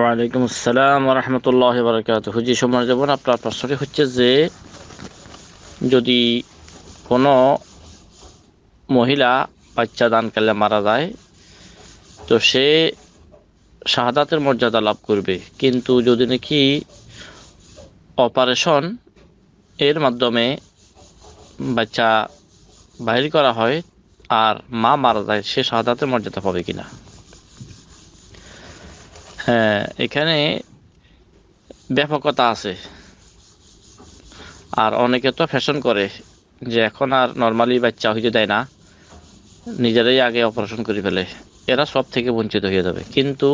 ওয়ালাইকুম আসসালাম রহমতুল্লাহ বরকাত হুজি সময় যাবেন আপনার প্রশ্নটি হচ্ছে যে যদি কোনো মহিলা বাচ্চা দান করলে মারা যায় তো সে শাহাদাতের মর্যাদা লাভ করবে কিন্তু যদি নাকি অপারেশন এর মাধ্যমে বাচ্চা বাহির করা হয় আর মা মারা যায় সে শাহাদাতের মর্যাদা পাবে কিনা হ্যাঁ এখানে ব্যাপকতা আছে আর অনেকে তো ফ্যাশন করে যে এখন আর নর্মালি বাচ্চা হইতে দেয় না নিজেরাই আগে অপারেশন করে ফেলে এরা সব থেকে বঞ্চিত হয়ে যাবে কিন্তু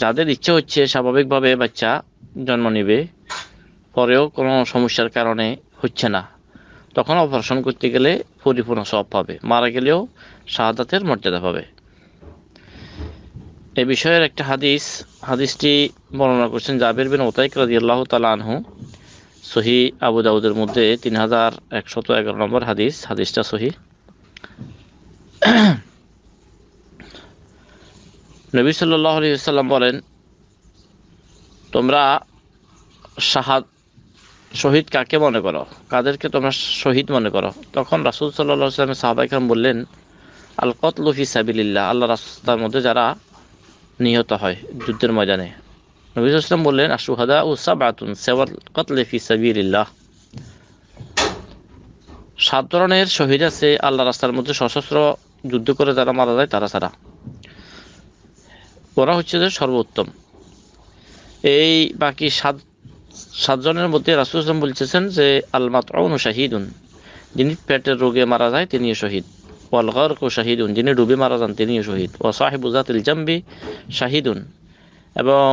যাদের ইচ্ছে হচ্ছে স্বাভাবিকভাবে বাচ্চা জন্ম নেবে পরেও কোনো সমস্যার কারণে হচ্ছে না তখন অপারেশন করতে গেলে পরিপূর্ণ সব পাবে মারা গেলেও শাহাদাতের মর্যাদা পাবে এ বিষয়ের একটা হাদিস হাদিসটি বর্ণনা করছেন জাবির বিন ওতাইক রাজি তালা আনহু সহি আবু দাউদের মধ্যে তিন হাজার একশত এগারো নম্বর হাদিস হাদিসটা সহি নবী সাল্লাহ আলিয়াল্লাম বলেন তোমরা শাহাদ শহীদ কাকে মনে করো কাদেরকে তোমরা শহীদ মনে করো তখন রাসুল সাল্লাহ সাল্লামের সাহাবাইকাম বললেন আল কতলু সাবিল্লা আল্লাহ রাসুলের মধ্যে যারা নিহত হয় যুদ্ধের ময়দানে নবী ইসলাম বললেন আশুহাদা ও সাবাতুন সেবাল কতলে ফি সাবিল্লাহ সাত ধরনের শহীদ আছে আল্লাহ রাস্তার মধ্যে সশস্ত্র যুদ্ধ করে যারা মারা যায় তারা ছাড়া ওরা হচ্ছে যে সর্বোত্তম এই বাকি সাত সাতজনের মধ্যে রাসুল ইসলাম বলছেন যে আলমাত অনু শাহিদুন যিনি পেটের রোগে মারা যায় তিনিও শহীদ ওয়াল গরকু শাহিদুন যিনি ডুবে মারা যান তিনিও শহীদ ও সাহেবুজাতিল জাম্বি শাহিদুন এবং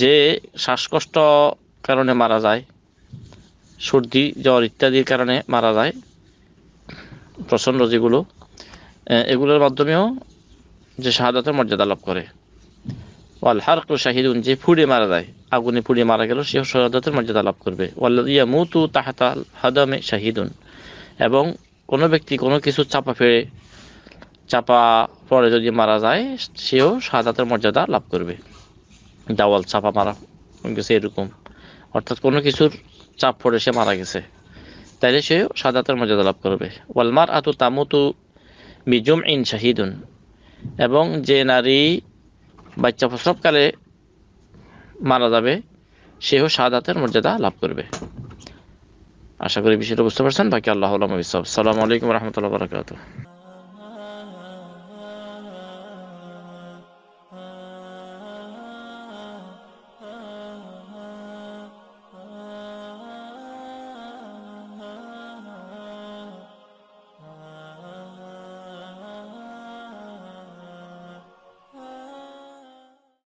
যে শ্বাসকষ্ট কারণে মারা যায় সর্দি জ্বর ইত্যাদির কারণে মারা যায় প্রচণ্ড যেগুলো এগুলোর মাধ্যমেও যে শাহাদাতের মর্যাদা লাভ করে ওয়াল হারকু শাহিদুন যে ফুড়ে মারা যায় আগুনে ফুড়ে মারা গেল সে শাহাদাতের মর্যাদা লাভ করবে ওয়াল্লাদিয়া মুতু তাহাতাল হাদামে শাহিদুন এবং কোনো ব্যক্তি কোনো কিছু চাপা ফেলে চাপা পরে যদি মারা যায় সেও সাজাতের মর্যাদা লাভ করবে দাওয়াল চাপা মারা গেছে এরকম অর্থাৎ কোনো কিছুর চাপ পড়ে সে মারা গেছে তাইলে সেও সাদাতের মর্যাদা লাভ করবে ওয়ালমার আতু তামুতু মিজুম ইন শাহিদুন এবং যে নারী বাচ্চা প্রসবকালে মারা যাবে সেও সাদাতের মর্যাদা লাভ করবে আশা করি বিষয়টা বুঝতে পারছেন বাকি আল্লাহ আলম ইসব সালামু আলাইকুম রহমতুল্লাহ বারকাত